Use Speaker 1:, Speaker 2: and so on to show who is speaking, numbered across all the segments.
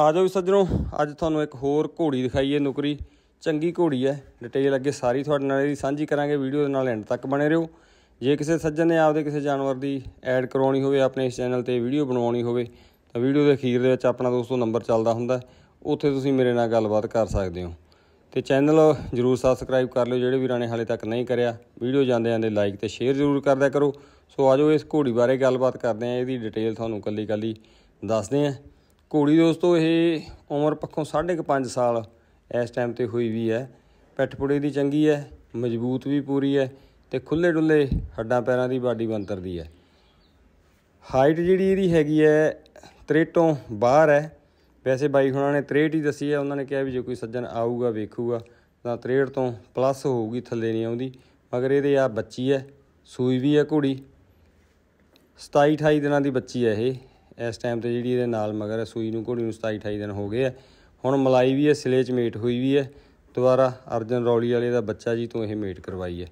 Speaker 1: ਆ ਜਾਓ ਸੱਜਣੋ ਅੱਜ ਤੁਹਾਨੂੰ ਇੱਕ ਹੋਰ ਘੋੜੀ ਦਿਖਾਈਏ ਨੁਕਰੀ ਚੰਗੀ ਘੋੜੀ ਹੈ ਡਿਟੇਲ ਅੱਗੇ ਸਾਰੀ ਤੁਹਾਡੇ ਨਾਲ ਇਹਦੀ ਸਾਂਝੀ ਕਰਾਂਗੇ ਵੀਡੀਓ ਦੇ ਨਾਲ ਐਂਡ ਤੱਕ ਬਣੇ ਰਹੋ ਜੇ ਕਿਸੇ ਸੱਜਣ ਨੇ ਆਪਦੇ ਕਿਸੇ ਜਾਨਵਰ ਦੀ ਐਡ ਕਰਾਉਣੀ ਹੋਵੇ ਆਪਣੇ ਇਸ ਚੈਨਲ ਤੇ ਵੀਡੀਓ ਬਣਾਉਣੀ ਹੋਵੇ ਤਾਂ ਵੀਡੀਓ ਦੇ ਅਖੀਰ ਦੇ ਵਿੱਚ ਆਪਣਾ ਦੋਸਤੋ ਨੰਬਰ ਚੱਲਦਾ ਹੁੰਦਾ ਉੱਥੇ ਤੁਸੀਂ ਮੇਰੇ ਨਾਲ ਗੱਲਬਾਤ ਕਰ ਸਕਦੇ ਹੋ ਤੇ ਚੈਨਲ ਜਰੂਰ ਸਬਸਕ੍ਰਾਈਬ ਕਰ ਲਿਓ ਜਿਹੜੇ ਵੀਰਾਂ ਨੇ ਹਾਲੇ ਤੱਕ ਨਹੀਂ ਕਰਿਆ ਵੀਡੀਓ ਜਾਂਦੇ ਜਾਂਦੇ ਲਾਈਕ ਤੇ ਸ਼ੇਅਰ ਜਰੂਰ ਕਰਦਿਆ ਕਰੋ ਸੋ ਆਜੋ ਇਸ ਘੋੜੀ ਬਾਰੇ ਗੱਲਬਾਤ ਕਰਦੇ ਆਂ ਇਹਦੀ ਡਿਟੇਲ ਤੁਹਾਨੂੰ ਕੱਲੀ ਕੱਲੀ ਦੱਸਦੇ ਆਂ ਘੋੜੀ ਦੋਸਤੋ ਇਹ ਉਮਰ ਪੱਖੋਂ 5.5 ਸਾਲ ਇਸ ਟਾਈਮ ਤੇ ਹੋਈ ਵੀ ਹੈ ਪੱਠਪੁੜੇ ਦੀ ਚੰਗੀ ਹੈ ਮਜ਼ਬੂਤ ਵੀ ਪੂਰੀ ਹੈ ਤੇ ਖੁੱਲੇ ਡੁੱਲੇ ਹੱਡਾਂ ਪੈਰਾਂ ਦੀ ਬਾਡੀ ਬੰਤਰ ਦੀ ਹੈ ਹਾਈਟ ਜਿਹੜੀ ਇਹਦੀ ਹੈਗੀ ਹੈ 63 ਤੋਂ ਬਾਹਰ ਹੈ ਵੈਸੇ ਬਾਈ ਹੁਣਾਂ ਨੇ 63 ਹੀ ਦੱਸੀ ਹੈ ਉਹਨਾਂ ਨੇ ਕਿਹਾ ਵੀ ਜੇ ਕੋਈ ਸੱਜਣ ਆਊਗਾ ਵੇਖੂਗਾ ਤਾਂ 63 ਤੋਂ ਪਲੱਸ ਹੋਊਗੀ ਥੱਲੇ ਨਹੀਂ ਆਉਂਦੀ ਮਗਰ ਇਹਦੇ ਆ ਬੱਚੀ ਹੈ ਸੂਈ ਵੀ ਹੈ ਘੋੜੀ 27 28 ਦਿਨਾਂ ਦੀ ਬੱਚੀ ਹੈ ਇਹ ਇਸ ਟਾਈਮ ਤੇ ਜਿਹੜੀ ਇਹਦੇ ਨਾਲ ਮਗਰ ਸੂਈ ਨੂੰ ਘੋੜੀ ਨੂੰ 27 28 ਦਿਨ ਹੋ ਗਏ ਆ ਹੁਣ ਮਲਾਈ ਵੀ ਇਹ ਸਿਲੇ ਚ ਮੇਟ ਹੋਈ ਵੀ ਹੈ ਦੁਬਾਰਾ ਅਰਜਨ ਰੌਲੀ ਵਾਲੇ ਦਾ ਬੱਚਾ ਜੀ ਤੋਂ ਇਹ ਮੇਟ ਕਰਵਾਈ ਹੈ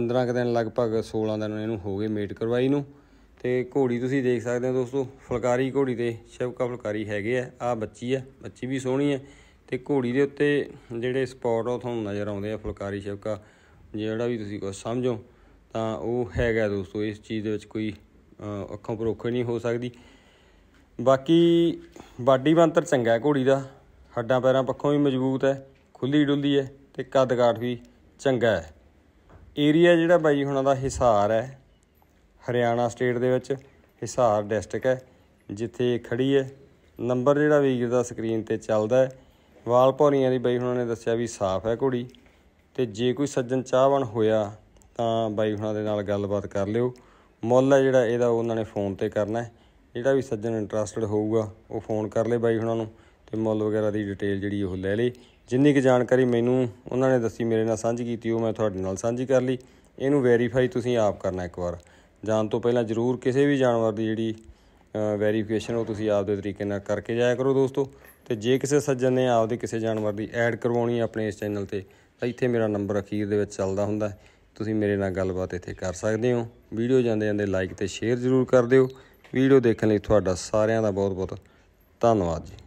Speaker 1: 15 ਕ ਦਿਨ ਲਗਭਗ 16 ਦਿਨ ਇਹਨੂੰ ਹੋ ਗਏ ਮੇਟ ਕਰਵਾਈ ਨੂੰ ਤੇ ਘੋੜੀ ਤੁਸੀਂ ਦੇਖ ਸਕਦੇ ਹੋ ਦੋਸਤੋ ਫੁਲਕਾਰੀ ਘੋੜੀ ਤੇ ਸ਼ਿਵਕਾ ਫੁਲਕਾਰੀ ਹੈਗੇ ਆ ਆ ਬੱਚੀ ਆ ਬੱਚੀ ਵੀ ਸੋਹਣੀ ਆ ਤੇ ਘੋੜੀ ਦੇ ਉੱਤੇ ਜਿਹੜੇ ਸਪੌਟ ਉਹ ਤੁਹਾਨੂੰ ਨਜ਼ਰ ਆਉਂਦੇ ਆ ਫੁਲਕਾਰੀ ਸ਼ਿਵਕਾ ਜਿਹੜਾ ਵੀ ਤੁਸੀਂ ਕੁਝ ਸਮਝੋ ਤਾਂ ਉਹ ਹੈਗਾ ਦੋਸਤੋ ਇਸ ਚੀਜ਼ ਦੇ ਵਿੱਚ ਕੋਈ ਅੱਖੋਂ ਪਰੋਖੇ ਨਹੀਂ ਹੋ ਸਕਦੀ ਬਾਕੀ ਬਾਡੀ ਬੰਤਰ ਚੰਗਾ ਘੋੜੀ ਦਾ ਹੱਡਾਂ ਪੈਰਾਂ ਪੱਖੋਂ ਵੀ ਮਜ਼ਬੂਤ ਹੈ ਖੁੱਲੀ ਡੁੱਲੀ ਹੈ ਤੇ ਕੱਦ ਕਾਠ ਵੀ ਚੰਗਾ ਹੈ ਏਰੀਆ ਜਿਹੜਾ ਬਾਈ ਹੁਣਾਂ ਦਾ ਹਿਸਾਰ ਹੈ ਹਰਿਆਣਾ ਸਟੇਟ ਦੇ ਵਿੱਚ ਹਿਸਾਰ ਡਿਸਟ੍ਰਿਕਟ ਹੈ ਜਿੱਥੇ ਖੜੀ ਹੈ ਨੰਬਰ ਜਿਹੜਾ ਵੀਰ ਦਾ ਸਕਰੀਨ ਤੇ ਚੱਲਦਾ ਹੈ ਵਾਲ ਪੌਰੀਆਂ ਦੀ ਬਾਈ ਹੁਣਾਂ ਨੇ ਦੱਸਿਆ ਵੀ ਸਾਫ਼ ਹੈ ਘੋੜੀ ਤੇ ਜੇ ਕੋਈ ਸੱਜਣ ਚਾਹਵਣ ਹੋਇਆ ਤਾਂ ਬਾਈ ਹੁਣਾਂ ਦੇ ਨਾਲ ਗੱਲਬਾਤ ਕਰ ਲਿਓ ਮੁੱਲ ਹੈ ਜਿਹੜਾ ਇਹਦਾ ਉਹਨਾਂ ਨੇ ਫੋਨ ਤੇ ਕਰਨਾ ਹੈ ਜਿਹੜਾ ਵੀ ਸੱਜਣ ਇੰਟਰਸਟਡ ਹੋਊਗਾ ਉਹ ਫੋਨ ਕਰ ਲੈ ਬਾਈ ਉਹਨਾਂ ਨੂੰ ਤੇ ਮੁੱਲ ਵਗੈਰਾ ਦੀ ਡਿਟੇਲ ਜਿਹੜੀ ਉਹ ਲੈ ਲੈ ਜਿੰਨੀ ਕੁ ਜਾਣਕਾਰੀ ਮੈਨੂੰ ਉਹਨਾਂ ਨੇ ਦੱਸੀ ਮੇਰੇ ਨਾਲ ਸਾਂਝੀ ਕੀਤੀ ਉਹ ਮੈਂ ਤੁਹਾਡੇ ਨਾਲ ਸਾਂਝੀ ਕਰ ਲਈ ਇਹਨੂੰ ਵੈਰੀਫਾਈ ਤੁਸੀਂ ਆਪ ਕਰਨਾ ਇੱਕ ਵਾਰ ਜਾਣ ਤੋਂ ਪਹਿਲਾਂ ਜ਼ਰੂਰ ਕਿਸੇ ਵੀ ਜਾਨਵਰ ਦੀ ਜਿਹੜੀ ਵੈਰੀਫਿਕੇਸ਼ਨ ਉਹ ਤੁਸੀਂ ਆਪ ਦੇ ਤਰੀਕੇ ਨਾਲ ਕਰਕੇ ਜਾਇਆ ਕਰੋ ਦੋਸਤੋ ਤੇ ਜੇ ਕਿਸੇ ਸੱਜਣ ਨੇ ਆਪ ਦੇ ਕਿਸੇ ਜਾਨਵਰ ਦੀ ਐਡ ਕਰਵਾਉਣੀ ਆਪਣੇ ਇਸ ਚੈਨਲ ਤੇ ਤਾਂ ਇੱਥੇ ਮੇਰਾ ਨੰਬਰ ਅਖੀਰ ਦੇ ਵਿੱਚ ਚੱਲਦਾ ਹੁੰਦਾ ਤੁਸੀਂ ਮੇਰੇ ਨਾਲ ਗੱਲਬਾਤ ਇੱਥੇ ਕਰ ਸਕਦੇ ਹੋ ਵੀਡੀਓ ਜਾਂਦੇ ਜਾਂਦੇ ਲਾਈਕ ਤੇ ਸ਼ੇਅਰ ਜ਼ਰੂਰ ਕਰ ਦਿਓ ਵੀਡੀਓ ਦੇਖਣ ਲਈ ਤੁਹਾਡਾ ਸਾਰਿਆਂ ਦਾ ਬਹੁਤ-ਬਹੁਤ ਧੰਨਵਾਦ ਜੀ